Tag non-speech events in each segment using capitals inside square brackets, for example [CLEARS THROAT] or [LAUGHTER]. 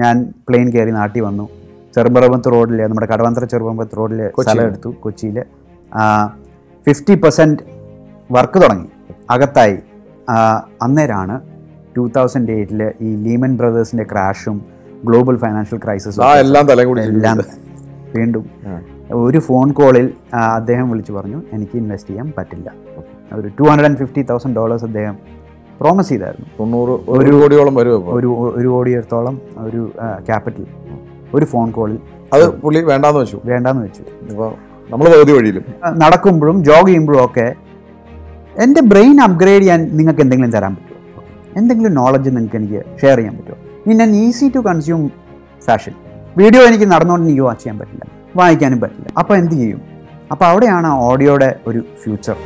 ഞാൻ പ്ലെയിൻ കയറി നാട്ടിൽ വന്നു ചെറുപറമ്പത്ത് റോഡിൽ നമ്മുടെ കടവന്ത്ര ചെറുപറമ്പത്ത് റോഡിൽ സ്ഥലം എടുത്തു കൊച്ചിയിൽ ഫിഫ്റ്റി പെർസെൻറ്റ് വർക്ക് തുടങ്ങി അകത്തായി അന്നേരാണ് ടു തൗസൻഡ് എയ്റ്റിൽ ഈ ലീമൻ ബ്രദേഴ്സിൻ്റെ ക്രാഷും ഗ്ലോബൽ ഫൈനാൻഷ്യൽ ക്രൈസിസും എല്ലാം എല്ലാം വീണ്ടും ഒരു ഫോൺ കോളിൽ അദ്ദേഹം വിളിച്ചു പറഞ്ഞു എനിക്ക് ഇൻവെസ്റ്റ് ചെയ്യാൻ പറ്റില്ല ഒരു two hundred and fifty thousand dollars അദ്ദേഹം പ്രോമിസ് ചെയ്തായിരുന്നു തൊണ്ണൂറ് ഒരു കോടിയോളം വരും ഒരു ഒരു കോടിയെടുത്തോളം ഒരു ക്യാപിറ്റൽ ഒരു ഫോൺ കോളിൽ അത് പുള്ളി വേണ്ടാന്ന് വെച്ചു വേണ്ടാന്ന് വെച്ചു ഇപ്പോൾ നമ്മൾ പകുതി വഴിയിലും നടക്കുമ്പോഴും ജോഗ് ചെയ്യുമ്പോഴും ഒക്കെ എൻ്റെ ബ്രെയിൻ അപ്ഗ്രേഡ് ചെയ്യാൻ നിങ്ങൾക്ക് എന്തെങ്കിലും തരാൻ പറ്റുമോ എന്തെങ്കിലും നോളജ് നിങ്ങൾക്ക് എനിക്ക് ഷെയർ ചെയ്യാൻ പറ്റുമോ ഇനി ഞാൻ easy to consume fashion video എനിക്ക് നടന്നുകൊണ്ട് എനിക്ക് വാച്ച് ചെയ്യാൻ പറ്റില്ല വായിക്കാനും പറ്റില്ല അപ്പോൾ എന്ത് ചെയ്യും അപ്പോൾ അവിടെയാണ് ഓഡിയോയുടെ ഒരു ഫ്യൂച്ചർ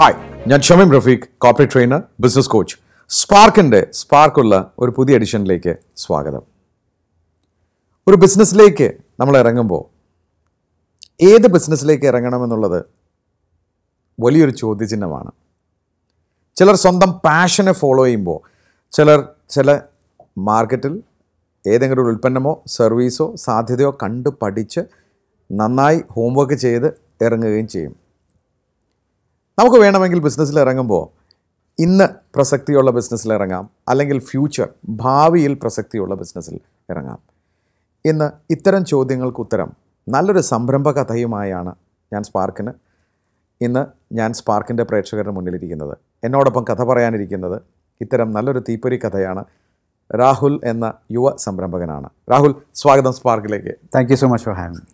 ഹായ് ഞാൻ Shameem Rafeeq corporate trainer business coach സ്പാർക്കിൻ്റെ സ്പാർക്കുള്ള ഒരു പുതിയ എഡിഷനിലേക്ക് സ്വാഗതം ഒരു ബിസിനസ്സിലേക്ക് നമ്മൾ ഇറങ്ങുമ്പോൾ ഏത് ബിസിനസ്സിലേക്ക് ഇറങ്ങണമെന്നുള്ളത് വലിയൊരു ചോദ്യചിഹ്നമാണ് ചിലർ സ്വന്തം പാഷനെ ഫോളോ ചെയ്യുമ്പോൾ ചിലർ ചില മാർക്കറ്റിൽ ഏതെങ്കിലും ഒരു ഉൽപ്പന്നമോ സർവീസോ സാധ്യതയോ കണ്ടു പഠിച്ച് നന്നായി ഹോംവർക്ക് ചെയ്ത് ഇറങ്ങുകയും ചെയ്യും നമുക്ക് വേണമെങ്കിൽ ബിസിനസ്സിൽ ഇറങ്ങുമ്പോൾ ഇന്ന് പ്രസക്തിയുള്ള ബിസിനസ്സിൽ ഇറങ്ങാം അല്ലെങ്കിൽ ഫ്യൂച്ചർ ഭാവിയിൽ പ്രസക്തിയുള്ള ബിസിനസ്സിൽ ഇറങ്ങാം ഇന്ന് ഇത്തരം ചോദ്യങ്ങൾക്ക് ഉത്തരം നല്ലൊരു സംരംഭ കഥയുമായാണ് ഞാൻ സ്പാർക്കിന് ഇന്ന് ഞാൻ സ്പാർക്കിൻ്റെ പ്രേക്ഷകരുടെ മുന്നിലിരിക്കുന്നത് എന്നോടൊപ്പം കഥ പറയാനിരിക്കുന്നത് ഇത്തരം നല്ലൊരു തീപ്പൊരി കഥയാണ് രാഹുൽ എന്ന യുവ സംരംഭകനാണ് രാഹുൽ സ്വാഗതം സ്പാർക്കിലേക്ക് thank you so much for having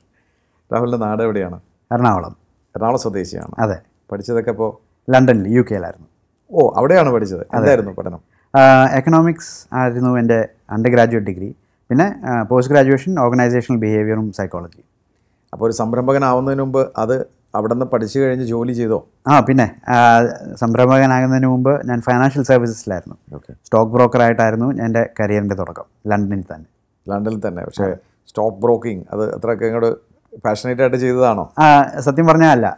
രാഹുലിൻ്റെ നാട് എവിടെയാണ് എറണാകുളം എറണാകുളം സ്വദേശിയാണ് അതെ പഠിച്ചതൊക്കെ ഇപ്പോൾ ലണ്ടനിൽ യു കെയിലായിരുന്നു ഓ അവിടെയാണ് പഠിച്ചത് എന്തായിരുന്നു പഠനം എക്കണോമിക്സ് ആയിരുന്നു എൻ്റെ അണ്ടർ ഗ്രാജുവേറ്റ് ഡിഗ്രി പിന്നെ പോസ്റ്റ് ഗ്രാജുവേഷൻ ഓർഗനൈസേഷണൽ ബിഹേവിയറും സൈക്കോളജി അപ്പോൾ ഒരു സംരംഭകനാവുന്നതിന് മുമ്പ് അത് അവിടെ നിന്ന് പഠിച്ചു കഴിഞ്ഞ് ജോലി ചെയ്തോ ആ പിന്നെ സംരംഭകനാകുന്നതിന് മുമ്പ് ഞാൻ ഫൈനാൻഷ്യൽ സർവീസസിലായിരുന്നു സ്റ്റോക്ക് ബ്രോക്കറായിട്ടായിരുന്നു എൻ്റെ കരിയറിൻ്റെ തുടക്കം ലണ്ടനിൽ തന്നെ ലണ്ടനിൽ തന്നെ പക്ഷേ സ്റ്റോക്ക് ബ്രോക്കിംഗ് അത് അത്രയൊക്കെ ഇങ്ങോട്ട് പാഷനേറ്റ് ആയിട്ട് ചെയ്തതാണോ ആ സത്യം പറഞ്ഞാൽ അല്ല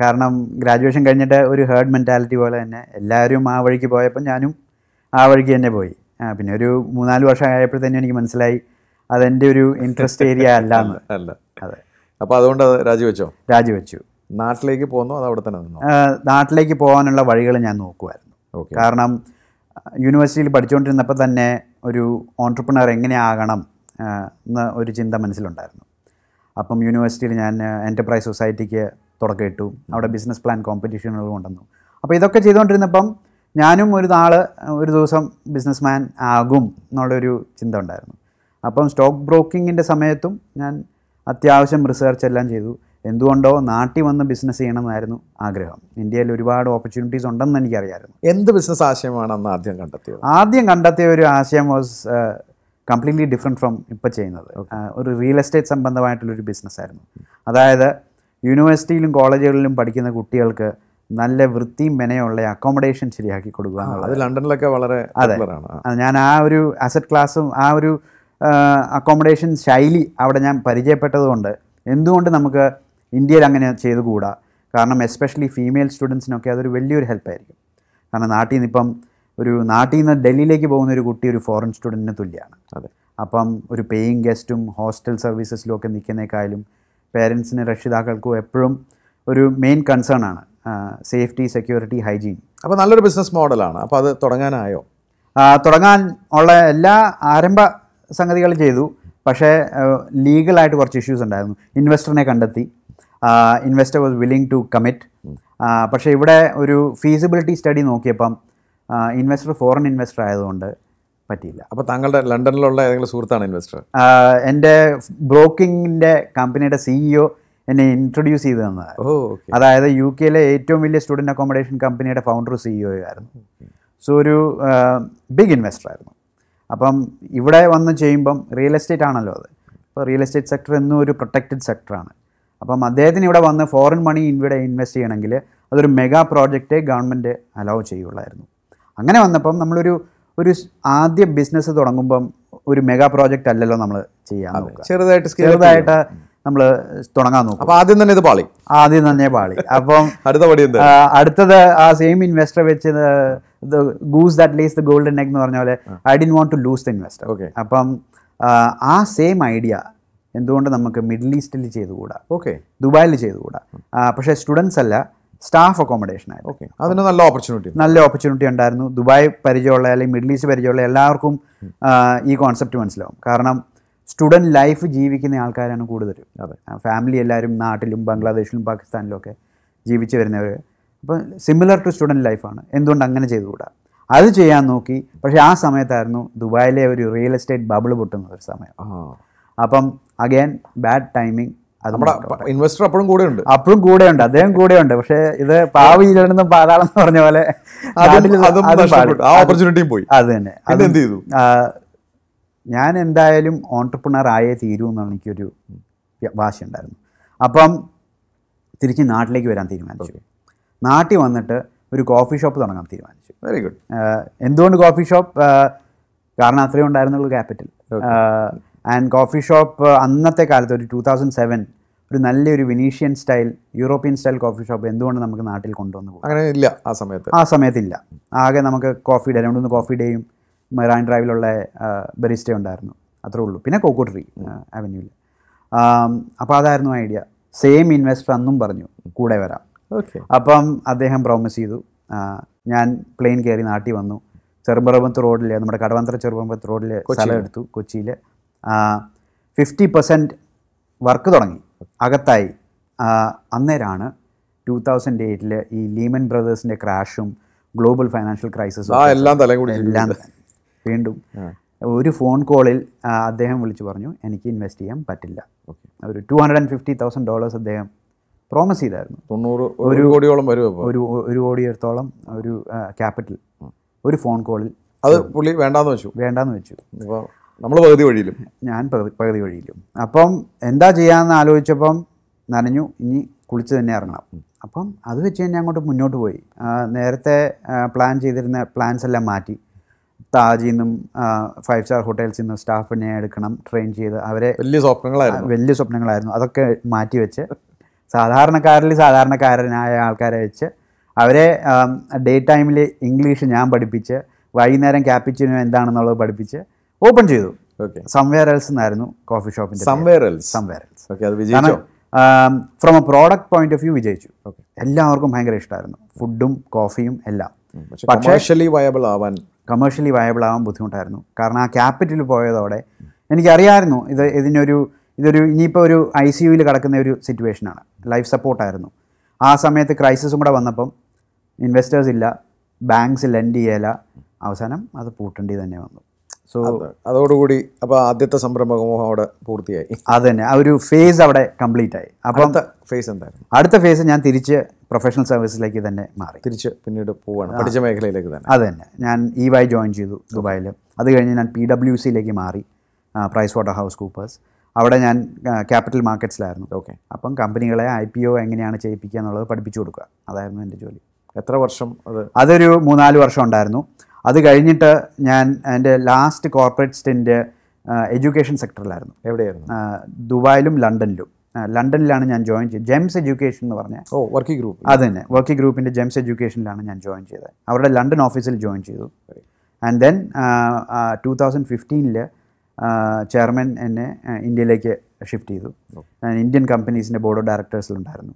കാരണം ഗ്രാജുവേഷൻ കഴിഞ്ഞിട്ട് ഒരു ഹേർഡ് മെൻറ്റാലിറ്റി പോലെ തന്നെ എല്ലാവരും ആ വഴിക്ക് പോയപ്പോൾ ഞാനും ആ വഴിക്ക് തന്നെ പോയി ആ പിന്നെ ഒരു മൂന്നാല് വർഷം ആയപ്പോഴത്തേനും എനിക്ക് മനസ്സിലായി അതെൻ്റെ ഒരു ഇൻട്രസ്റ്റ് ഏരിയ അല്ല [LAUGHS] അല്ല അതെ അപ്പോൾ അതുകൊണ്ട് രാജിവെച്ചോ രാജിവെച്ചു നാട്ടിലേക്ക് പോകുന്നു അത് അവിടെ തന്നെ നാട്ടിലേക്ക് പോകാനുള്ള വഴികൾ ഞാൻ നോക്കുമായിരുന്നു കാരണം യൂണിവേഴ്സിറ്റിയിൽ പഠിച്ചുകൊണ്ടിരുന്നപ്പോൾ തന്നെ ഒരു ഓൺട്രപ്രണർ എങ്ങനെയാകണം എന്ന ഒരു ചിന്ത മനസ്സിലുണ്ടായിരുന്നു അപ്പം യൂണിവേഴ്സിറ്റിയിൽ ഞാൻ എൻ്റർപ്രൈസ് സൊസൈറ്റിക്ക് തുടക്കം ഇട്ടു അവിടെ ബിസിനസ് പ്ലാൻ കോമ്പറ്റീഷനുകൾ കൊണ്ടുവന്നു അപ്പോൾ ഇതൊക്കെ ചെയ്തുകൊണ്ടിരുന്നപ്പം ഞാനും ഒരു നാൾ ഒരു ദിവസം ബിസിനസ്മാൻ ആകും എന്നുള്ളൊരു ചിന്ത ഉണ്ടായിരുന്നു അപ്പം സ്റ്റോക്ക് ബ്രോക്കിങ്ങിൻ്റെ സമയത്തും ഞാൻ അത്യാവശ്യം റിസർച്ച് എല്ലാം ചെയ്തു എന്തുകൊണ്ടോ നാട്ടിൽ വന്ന് ബിസിനസ് ചെയ്യണമെന്നായിരുന്നു ആഗ്രഹം ഇന്ത്യയിൽ ഒരുപാട് ഓപ്പർച്യൂണിറ്റീസ് ഉണ്ടെന്ന് എനിക്കറിയാമായിരുന്നു എന്ത് ബിസിനസ് ആശയമാണ് അന്ന് ആദ്യം കണ്ടെത്തിയത് ആദ്യം കണ്ടെത്തിയ ഒരു ആശയം വാസ് കംപ്ലീറ്റ്ലി ഡിഫറെൻറ്റ് ഫ്രം ഇപ്പോൾ ചെയ്യുന്നത് ഒരു റിയൽ എസ്റ്റേറ്റ് സംബന്ധമായിട്ടുള്ളൊരു ബിസിനസ്സായിരുന്നു അതായത് യൂണിവേഴ്സിറ്റിയിലും കോളേജുകളിലും പഠിക്കുന്ന കുട്ടികൾക്ക് നല്ല വൃത്തിയും മെനയുള്ള അക്കോമഡേഷൻ ശരിയാക്കി കൊടുക്കുക അത് ലണ്ടനിലൊക്കെ വളരെ അതെ ഞാൻ ആ ഒരു അസറ്റ് ക്ലാസ്സും ആ ഒരു അക്കോമഡേഷൻ ശൈലി അവിടെ ഞാൻ പരിചയപ്പെട്ടതുകൊണ്ട് എന്തുകൊണ്ട് നമുക്ക് ഇന്ത്യയിൽ അങ്ങനെ ചെയ്തുകൂടാ കാരണം എസ്പെഷ്യലി ഫീമെയിൽ സ്റ്റുഡൻസിനൊക്കെ അതൊരു വലിയൊരു ഹെൽപ്പായിരിക്കും കാരണം നാട്ടിൽ നിന്നിപ്പം ഒരു നാട്ടിൽ നിന്ന് ഡൽഹിയിലേക്ക് പോകുന്ന ഒരു കുട്ടി ഒരു ഫോറിൻ സ്റ്റുഡൻറ്റിന് തുല്യമാണ് അതെ അപ്പം ഒരു പേയിങ് ഗസ്റ്റും ഹോസ്റ്റൽ സർവീസസിലും ഒക്കെ നിൽക്കുന്നേക്കാളും പേരൻസിന് രക്ഷിതാക്കൾക്കും എപ്പോഴും ഒരു മെയിൻ കൺസേൺ ആണ് സേഫ്റ്റി സെക്യൂരിറ്റി ഹൈജീൻ അപ്പോൾ നല്ലൊരു ബിസിനസ് മോഡലാണ് അപ്പോൾ അത് തുടങ്ങാനായോ തുടങ്ങാൻ ഉള്ള എല്ലാ ആരംഭ സംഗതികളും ചെയ്തു പക്ഷേ ലീഗലായിട്ട് കുറച്ച് ഇഷ്യൂസ് ഉണ്ടായിരുന്നു ഇൻവെസ്റ്ററിനെ കണ്ടെത്തി investor was willing to commit പക്ഷേ ഇവിടെ ഒരു ഫീസിബിലിറ്റി സ്റ്റഡി നോക്കിയപ്പം ഇൻവെസ്റ്റർ ഫോറിൻ ഇൻവെസ്റ്റർ ആയതുകൊണ്ട് പറ്റിയില്ല അപ്പോൾ താങ്കളുടെ ലണ്ടനിലുള്ള ഏതെങ്കിലും സുഹൃത്താണ് ഇൻവെസ്റ്റർ എൻ്റെ ബ്രോക്കിങ്ങിൻ്റെ കമ്പനിയുടെ സിഇഒ e എന്നെ ഇൻട്രൊഡ്യൂസ് ചെയ്തു തന്നതാണ് അതായത് യു കെയിലെ ഏറ്റവും വലിയ സ്റ്റുഡൻറ്റ് അക്കോമഡേഷൻ കമ്പനിയുടെ ഫൗണ്ടർ സിഇഒ e ആയിരുന്നു സോ ഒരു ബിഗ് ഇൻവെസ്റ്റർ ആയിരുന്നു അപ്പം ഇവിടെ വന്ന് ചെയ്യുമ്പം റിയൽ എസ്റ്റേറ്റ് ആണല്ലോ അത് അപ്പോൾ റിയൽ എസ്റ്റേറ്റ് സെക്ടർ എന്നും ഒരു പ്രൊട്ടക്റ്റഡ് സെക്ടറാണ് അപ്പം അദ്ദേഹത്തിന് ഇവിടെ വന്ന് ഫോറിൻ മണി ഇവിടെ ഇൻവെസ്റ്റ് ചെയ്യണമെങ്കിൽ അതൊരു മെഗാ പ്രോജക്റ്റ് ഗവൺമെൻറ് അലൗ ചെയ്യുള്ളായിരുന്നു അങ്ങനെ വന്നപ്പം നമ്മളൊരു ഒരു ആദ്യ ബിസിനസ് തുടങ്ങുമ്പം ഒരു മെഗാ പ്രോജക്റ്റ് അല്ലല്ലോ നമ്മൾ ചെയ്യാൻ ചെറുതായിട്ട് ചെറുതായിട്ട് നമ്മൾ തുടങ്ങാൻ നോക്കും അപ്പോൾ ആദ്യം തന്നെ ഇത് പാളി ആദ്യം തന്നെ പാളി അപ്പം [LAUGHS] അടുത്ത പടി അടുത്തത് ആ സെയിം ഇൻവെസ്റ്റർ വെച്ച് goose that lays the golden egg എന്ന് പറഞ്ഞ പോലെ I didn't want to lose the investor okay അപ്പം ആ സെയിം ഐഡിയ എന്തുകൊണ്ട് നമുക്ക് മിഡിൽ ഈസ്റ്റിൽ ചെയ്തുകൂടാ ഓക്കെ ദുബായിൽ ചെയ്തുകൂടാ പക്ഷേ സ്റ്റുഡൻസ് അല്ല സ്റ്റാഫ് അക്കോമഡേഷൻ ആയിരുന്നു ഓക്കെ അതിന് നല്ല ഓപ്പർച്യൂണിറ്റി നല്ല ഓപ്പർച്യൂണിറ്റി ഉണ്ടായിരുന്നു ദുബായ് പരിചയമുള്ള അല്ലെങ്കിൽ മിഡിൽ ഈസ്റ്റ് പരിചയമുള്ള എല്ലാവർക്കും ഈ കോൺസെപ്റ്റ് മനസ്സിലാവും കാരണം സ്റ്റുഡൻറ്റ് ലൈഫ് ജീവിക്കുന്ന ആൾക്കാരാണ് കൂടുതലും അതെ ഫാമിലി എല്ലാവരും നാട്ടിലും ബംഗ്ലാദേശിലും പാകിസ്ഥാനിലും ഒക്കെ ജീവിച്ചു വരുന്നവർ അപ്പം സിമിലർ ടു സ്റ്റുഡൻറ്റ് ലൈഫാണ് എന്തുകൊണ്ട് അങ്ങനെ ചെയ്തുകൂടാ അത് ചെയ്യാൻ നോക്കി പക്ഷേ ആ സമയത്തായിരുന്നു ദുബായിലെ ഒരു റിയൽ എസ്റ്റേറ്റ് ബബിൾ പൊട്ടുന്ന ഒരു സമയം അപ്പം അഗൈൻ ബാഡ് ടൈമിംഗ് ഇൻവെസ്റ്റർ അപ്പോഴും കൂടെ ഉണ്ട് അപ്പോഴും കൂടെ ഉണ്ട് അദ്ദേഹം കൂടെ ഉണ്ട് പക്ഷേ ഇത് പാവി ഇല്ലെന്ന് പാതാളം എന്ന് പറഞ്ഞ പോലെ ഓപ്പർച്യൂണിറ്റിയും പോയി അത് തന്നെ അതെന്ത് ചെയ്തു ഞാൻ എന്തായാലും ഓണ്ടർപ്രണർ ആയേ തീരൂ എന്നാണ് എനിക്കൊരു വാശിയുണ്ടായിരുന്നു അപ്പം തിരിച്ച് നാട്ടിലേക്ക് വരാൻ തീരുമാനിച്ചു നാട്ടിൽ വന്നിട്ട് ഒരു കോഫി ഷോപ്പ് തുടങ്ങാൻ തീരുമാനിച്ചു വെരി ഗുഡ് എന്തുകൊണ്ട് കോഫി ഷോപ്പ് കാരണം അത്രയും ഉണ്ടായിരുന്നുള്ളൂ ക്യാപിറ്റൽ ആൻഡ് കോഫി ഷോപ്പ് അന്നത്തെ കാലത്ത് ഒരു ടു തൗസൻഡ് സെവൻ ഒരു നല്ലൊരു Venetian style European style coffee shop എന്തുകൊണ്ട് നമുക്ക് നാട്ടിൽ കൊണ്ടുവന്നു പോകും അങ്ങനെ ഇല്ല ആ സമയത്ത് ആ സമയത്തില്ല ആകെ നമുക്ക് കോഫി ഡേ രണ്ട് കോഫി ഡേയും മെറാൻ ഡ്രൈവിലുള്ള ബെരിസ്റ്റേ ഉണ്ടായിരുന്നു അത്രേ ഉള്ളൂ പിന്നെ കോക്കോട്രി അവന്യൂവിൽ അപ്പോൾ അതായിരുന്നു ഐഡിയ സെയിം ഇൻവെസ്റ്റർ അന്നും പറഞ്ഞു കൂടെ വരാം അപ്പം അദ്ദേഹം പ്രോമിസ് ചെയ്തു ഞാൻ പ്ലെയിൻ കയറി നാട്ടിൽ വന്നു ചെറുപറമ്പത്ത് റോഡിൽ നമ്മുടെ കടവന്ത്ര ചെറുപറമ്പത്ത് റോഡിൽ സ്ഥലം എടുത്തു കൊച്ചിയിൽ ഫിഫ്റ്റി പെർസെൻറ്റ് വർക്ക് തുടങ്ങി അകത്തായി അന്നേരാണ് ടു തൗസൻഡ് എയ്റ്റിൽ ഈ ലീമൻ ബ്രദേഴ്സിൻ്റെ ക്രാഷും ഗ്ലോബൽ ഫൈനാൻഷ്യൽ ക്രൈസിസും എല്ലാം എല്ലാം വീണ്ടും ഒരു ഫോൺ കോളിൽ അദ്ദേഹം വിളിച്ചു പറഞ്ഞു എനിക്ക് ഇൻവെസ്റ്റ് ചെയ്യാൻ പറ്റില്ല ഒരു two hundred and fifty thousand dollars അദ്ദേഹം പ്രോമിസ് ചെയ്തായിരുന്നു തൊണ്ണൂറ് ഒരു കോടിയോളം വരും ഒരു ഒരു കോടിയത്തോളം ഒരു ക്യാപിറ്റൽ ഒരു ഫോൺ കോളിൽ അത് പുള്ളി വേണ്ടാന്ന് വെച്ചു വേണ്ടാന്ന് വെച്ചു നമ്മൾ പകുതി വഴിയിലും ഞാൻ പകുതി വഴിയിലും അപ്പം എന്താ ചെയ്യാമെന്ന് ആലോചിച്ചപ്പം നനഞ്ഞു ഇനി കുളിച്ച് തന്നെ ഇറങ്ങണം അപ്പം അത് വെച്ച് തന്നെ അങ്ങോട്ട് മുന്നോട്ട് പോയി നേരത്തെ പ്ലാൻ ചെയ്തിരുന്ന പ്ലാൻസ് എല്ലാം മാറ്റി താജിൽ നിന്നും ഫൈവ് സ്റ്റാർ ഹോട്ടൽസിൽ നിന്നും സ്റ്റാഫിനെ എടുക്കണം ട്രെയിൻ ചെയ്ത് അവരെ വലിയ സ്വപ്നങ്ങളായിരുന്നു വലിയ സ്വപ്നങ്ങളായിരുന്നു അതൊക്കെ മാറ്റി വെച്ച് സാധാരണക്കാരിൽ സാധാരണക്കാരനായ ആൾക്കാരെ വെച്ച് അവരെ ഡേ ടൈമിൽ ഇംഗ്ലീഷ് ഞാൻ പഠിപ്പിച്ച് വൈകുന്നേരം ക്യാപ്പിച്ചിനോ എന്താണെന്നുള്ളത് പഠിപ്പിച്ച് ഓപ്പൺ ചെയ്തു സംവെയർ എൽസ് എന്നായിരുന്നു കോഫി ഷോപ്പിന്റെ somewhere else somewhere else okay വിജയിച്ചു a product point of view വിജയിച്ചു എല്ലാവർക്കും ഭയങ്കര ഇഷ്ടമായിരുന്നു ഫുഡും കോഫിയും എല്ലാം കമേഴ്ഷ്യലി വയബിൾ ആവാൻ കമേഴ്ഷ്യലി വയബിൾ ആവാൻ ബുദ്ധിമുട്ടായിരുന്നു കാരണം ആ ക്യാപിറ്റൽ പോയതോടെ എനിക്കറിയായിരുന്നു ഇത് ഇതിനൊരു ഇതൊരു ഇനിയിപ്പോൾ ഒരു ഐ സി യുയിൽ കിടക്കുന്ന ഒരു സിറ്റുവേഷനാണ് ലൈഫ് സപ്പോർട്ടായിരുന്നു ആ സമയത്ത് ക്രൈസിസും കൂടെ വന്നപ്പം ഇൻവെസ്റ്റേഴ്സ് ഇല്ല ബാങ്ക്സ് ലെൻഡ് ചെയ്യല അവസാനം അത് പൂട്ടേണ്ടി തന്നെ വന്നു സോ അതോടുകൂടി അപ്പോൾ ആദ്യത്തെ സംരംഭകമോഹം അവിടെ പൂർത്തിയായി അത് തന്നെ ആ ഒരു ഫേസ് അവിടെ കംപ്ലീറ്റ് ആയി അപ്പോൾ ഫേസ് എന്തായിരുന്നു അടുത്ത ഫേസ് ഞാൻ തിരിച്ച് പ്രൊഫഷണൽ സർവീസിലേക്ക് തന്നെ മാറി തിരിച്ച് പിന്നീട് പോവാണ് പഠിച്ച മേഖലയിലേക്ക് തന്നെ അത് തന്നെ ഞാൻ ഇ വൈ ജോയിൻ ചെയ്തു ദുബായിൽ അത് കഴിഞ്ഞ് ഞാൻ പി ഡബ്ല്യു സിയിലേക്ക് മാറി പ്രൈസ് വാട്ടർ ഹൗസ് കൂപ്പേഴ്സ് അവിടെ ഞാൻ ക്യാപിറ്റൽ മാർക്കറ്റ്സിലായിരുന്നു ഓക്കെ അപ്പം കമ്പനികളെ ഐ പി ഒ എങ്ങനെയാണ് ചെയ്യിപ്പിക്കുക എന്നുള്ളത് പഠിപ്പിച്ചു കൊടുക്കുക അതായിരുന്നു എൻ്റെ ജോലി എത്ര വർഷം അത് അതൊരു മൂന്നാല് വർഷം ഉണ്ടായിരുന്നു അത് കഴിഞ്ഞിട്ട് ഞാൻ എൻ്റെ ലാസ്റ്റ് കോർപ്പറേറ്റ് സ്റ്റിൻ്റെ എഡ്യൂക്കേഷൻ സെക്ടറിലായിരുന്നു എവിടെയായിരുന്നു ദുബായിലും ലണ്ടനിലും ലണ്ടനിലാണ് ഞാൻ ജോയിൻ ചെയ്തത് ജെംസ് എഡ്യൂക്കേഷൻ എന്ന് പറഞ്ഞ ഓ വർക്കിംഗ് ഗ്രൂപ്പ് അത് തന്നെ വർക്കിംഗ് ഗ്രൂപ്പിൻ്റെ ജെംസ് എഡ്യൂക്കേഷനിലാണ് ഞാൻ ജോയിൻ ചെയ്തത് അവരുടെ ലണ്ടൻ ഓഫീസിൽ ജോയിൻ ചെയ്തു ആൻഡ് ദെൻ ടു തൗസൻഡ് ഫിഫ്റ്റീനിൽ ചെയർമാൻ എന്നെ ഇന്ത്യയിലേക്ക് ഷിഫ്റ്റ് ചെയ്തു ഞാൻ ഇന്ത്യൻ കമ്പനീസിൻ്റെ ബോർഡ് ഓഫ് ഡയറക്ടേഴ്സിലുണ്ടായിരുന്നു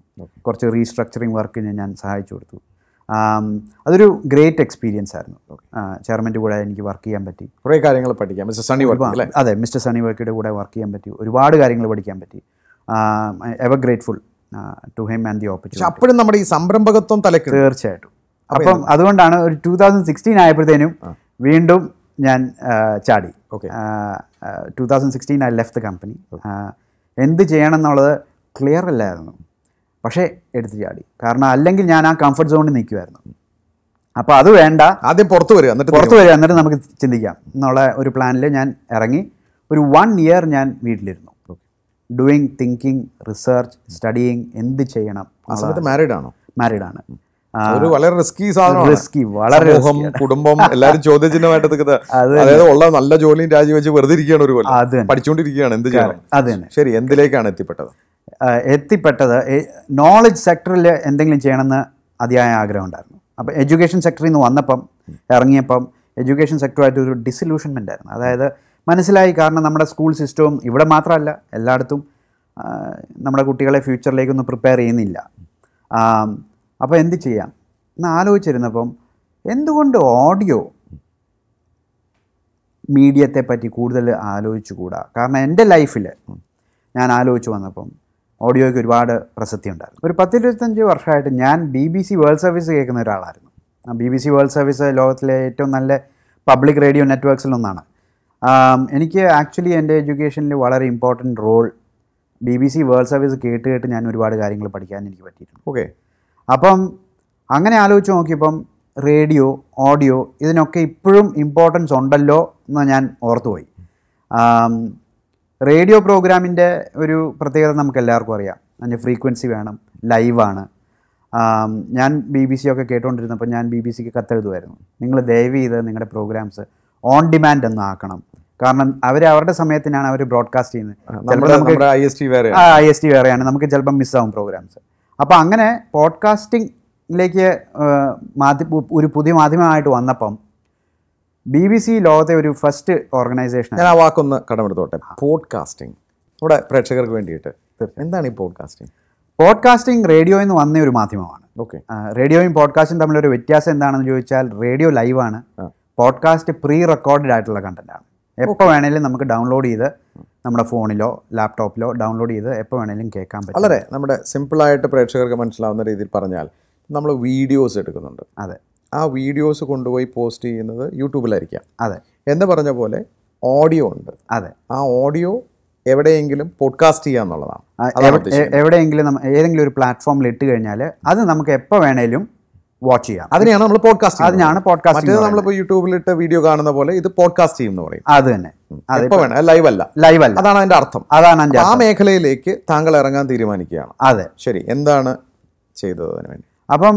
കുറച്ച് റീസ്ട്രക്ചറിങ് വർക്കിന് ഞാൻ സഹായിച്ചു കൊടുത്തു അതൊരു ഗ്രേറ്റ് എക്സ്പീരിയൻസ് ആയിരുന്നു ചെയർമാൻ്റെ കൂടെ എനിക്ക് വർക്ക് ചെയ്യാൻ പറ്റി കുറേ കാര്യങ്ങൾ പഠിക്കാം മിസ്റ്റർ സണി വർക്കി അതെ മിസ്റ്റർ സണി വർക്കിയുടെ കൂടെ വർക്ക് ചെയ്യാൻ പറ്റി ഒരുപാട് കാര്യങ്ങൾ പഠിക്കാൻ പറ്റി ever grateful to him and the opportunity അപ്പോഴും നമ്മുടെ ഈ സംരംഭകത്വം തലക്ക് തീർച്ചയായിട്ടും അപ്പം അതുകൊണ്ടാണ് ഒരു ടൂ തൗസൻഡ് സിക്സ്റ്റീൻ ആയപ്പോഴത്തേനും വീണ്ടും ഞാൻ ചാടി okay two thousand sixteen I left company എന്ത് ചെയ്യണം എന്നുള്ളത് ക്ലിയർ അല്ലായിരുന്നു പക്ഷേ എടുത്തു ചാടി കാരണം അല്ലെങ്കിൽ ഞാൻ ആ കംഫർട്ട് സോണിൽ നിൽക്കുമായിരുന്നു അപ്പോൾ അത് വേണ്ട ആദ്യം പുറത്ത് വരിക എന്നിട്ട് പുറത്ത് വരിക എന്നിട്ട് നമുക്ക് ചിന്തിക്കാം എന്നുള്ള ഒരു പ്ലാനിൽ ഞാൻ ഇറങ്ങി ഒരു വൺ ഇയർ ഞാൻ വീട്ടിലിരുന്നു ഡൂയിങ് തിങ്കിങ് റിസർച്ച് സ്റ്റഡിയിങ് എന്ത് ചെയ്യണം ആ സമയത്ത് മാരീഡ് ആണോ മാരീഡ് ആണ് ഒരു വളരെ റിസ്കി സാധനമാണ് റിസ്കി വളരെ കുടുംബം എല്ലാവരും ചോദ്യചിഹ്നമായിട്ട് നിൽക്കുന്നത് [LAUGHS] അതായത് ഉള്ള നല്ല ജോലിയും രാജിവെച്ച് വെറുതെ ഇരിക്കുകയാണ് ഒരു പോലെ പഠിച്ചുകൊണ്ടിരിക്കുകയാണ് എന്ത് ചെയ്യണം തന്നെ ശരി എന്തിലേക്കാണ് എത്തിപ്പെട്ടത് എത്തിപ്പെട്ടത് നോളജ് സെക്ടറിൽ എന്തെങ്കിലും ചെയ്യണമെന്ന് അതിയായ ആഗ്രഹം ഉണ്ടായിരുന്നു അപ്പോൾ എഡ്യൂക്കേഷൻ സെക്ടറിൽ നിന്ന് വന്നപ്പം ഇറങ്ങിയപ്പം എഡ്യൂക്കേഷൻ സെക്ടറുമായിട്ട് ഒരു ഡിസൊല്യൂഷൻമെൻ്റ് ആയിരുന്നു അതായത് മനസ്സിലായി കാരണം നമ്മുടെ സ്കൂൾ സിസ്റ്റവും ഇവിടെ മാത്രമല്ല എല്ലായിടത്തും നമ്മുടെ കുട്ടികളെ ഫ്യൂച്ചറിലേക്കൊന്നും പ്രിപ്പയർ ചെയ്യുന്നില്ല അപ്പോൾ എന്ത് ചെയ്യാം എന്ന് ആലോചിച്ചിരുന്നപ്പം എന്തുകൊണ്ട് ഓഡിയോ മീഡിയത്തെ പറ്റി കൂടുതൽ ആലോചിച്ചുകൂടാ കാരണം എൻ്റെ ലൈഫിൽ ഞാൻ ആലോചിച്ച് വന്നപ്പം ഓഡിയോയ്ക്ക് ഒരുപാട് പ്രസക്തി ഉണ്ടായിരുന്നു ഒരു പത്തിരുപത്തഞ്ച് വർഷമായിട്ട് ഞാൻ B B C world service കേൾക്കുന്ന ഒരാളായിരുന്നു B B C world service ലോകത്തിലെ ഏറ്റവും നല്ല പബ്ലിക് റേഡിയോ നെറ്റ്വർക്ക്സിലൊന്നാണ് എനിക്ക് ആക്ച്വലി എൻ്റെ എഡ്യൂക്കേഷനിൽ വളരെ important role B B C world service കേട്ട് കേട്ട് ഞാൻ ഒരുപാട് കാര്യങ്ങൾ പഠിക്കാൻ എനിക്ക് പറ്റിയിട്ടുണ്ട് ഓക്കെ അപ്പം അങ്ങനെ ആലോചിച്ച് നോക്കിയപ്പം റേഡിയോ ഓഡിയോ ഇതിനൊക്കെ ഇപ്പോഴും ഇമ്പോർട്ടൻസ് ഉണ്ടല്ലോ എന്ന് ഞാൻ ഓർത്തുപോയി റേഡിയോ പ്രോഗ്രാമിൻ്റെ ഒരു പ്രത്യേകത നമുക്ക് എല്ലാവർക്കും അറിയാം അതിൻ്റെ ഫ്രീക്വൻസി വേണം ലൈവാണ് ഞാൻ ബി ബി സി ഒക്കെ കേട്ടുകൊണ്ടിരുന്നപ്പോൾ ഞാൻ ബി ബി സിക്ക് കത്തെഴുതുമായിരുന്നു നിങ്ങൾ ദയവ് ചെയ്ത് നിങ്ങളുടെ പ്രോഗ്രാംസ് ഓൺ ഡിമാൻഡ് എന്ന് ആക്കണം കാരണം അവർ അവരുടെ സമയത്തിനാണ് അവർ ബ്രോഡ്കാസ്റ്റ് ചെയ്യുന്നത് ഐ എസ് ടി വേറെ ഐ എസ് ടി വേറെയാണ് നമുക്ക് ചിലപ്പം മിസ്സാവും പ്രോഗ്രാംസ് അപ്പോൾ അങ്ങനെ പോഡ്കാസ്റ്റിംഗിലേക്ക് മാധ്യമ ഒരു പുതിയ മാധ്യമമായിട്ട് വന്നപ്പം ബി ബി സി ലോകത്തെ ഒരു ഫസ്റ്റ് ഓർഗനൈസേഷൻ ഞാൻ ആ വാക്കൊന്ന് കടമെടുത്തോട്ടെ പോഡ്കാസ്റ്റിംഗ് നമ്മുടെ പ്രേക്ഷകർക്ക് വേണ്ടിയിട്ട് എന്താണ് ഈ പോഡ്കാസ്റ്റിംഗ് പോഡ്കാസ്റ്റിംഗ് റേഡിയോ എന്ന് വന്ന ഒരു മാധ്യമമാണ് ഓക്കെ റേഡിയോയും പോഡ്കാസ്റ്റും തമ്മിലൊരു വ്യത്യാസം എന്താണെന്ന് ചോദിച്ചാൽ റേഡിയോ ലൈവാണ് പോഡ്കാസ്റ്റ് പ്രീ റെക്കോർഡഡ് ആയിട്ടുള്ള കണ്ടന്റാണ് എപ്പോൾ വേണേലും നമുക്ക് ഡൗൺലോഡ് ചെയ്ത് നമ്മുടെ ഫോണിലോ ലാപ്ടോപ്പിലോ ഡൗൺലോഡ് ചെയ്ത് എപ്പോൾ വേണേലും കേൾക്കാൻ പറ്റും അല്ലേ നമ്മുടെ സിമ്പിളായിട്ട് പ്രേക്ഷകർക്ക് മനസ്സിലാവുന്ന രീതിയിൽ പറഞ്ഞാൽ നമ്മൾ വീഡിയോസ് എടുക്കുന്നുണ്ട് അതെ ആ വീഡിയോസ് കൊണ്ടുപോയി പോസ്റ്റ് ചെയ്യുന്നത് യൂട്യൂബിലായിരിക്കാം അതെ എന്ന് പറഞ്ഞ പോലെ ഓഡിയോ ഉണ്ട് അതെ ആ ഓഡിയോ എവിടെയെങ്കിലും പോഡ്കാസ്റ്റ് ചെയ്യുക എന്നുള്ളതാണ് എവിടെയെങ്കിലും ഏതെങ്കിലും ഒരു പ്ലാറ്റ്ഫോമിൽ ഇട്ട് കഴിഞ്ഞാൽ അത് നമുക്ക് എപ്പോൾ വേണേലും വാച്ച് ചെയ്യാം അതിനെയാണ് നമ്മൾ പോഡ്കാസ്റ്റ് അതിനാണ് പോഡ്കാസ്റ്റ് മറ്റേത് നമ്മളിപ്പോൾ യൂട്യൂബിലിട്ട് വീഡിയോ കാണുന്ന പോലെ ഇത് പോഡ്കാസ്റ്റ് ചെയ്യുമെന്ന് എന്ന് പറയും അത് തന്നെ എപ്പോൾ വേണം ലൈവ് അല്ല ലൈവ് അല്ല അതാണ് അതിന്റെ അർത്ഥം അതാണ് ആ മേഖലയിലേക്ക് താങ്കൾ ഇറങ്ങാൻ തീരുമാനിക്കുകയാണ് അതെ ശരി എന്താണ് ചെയ്തത് അതിനു വേണ്ടി അപ്പം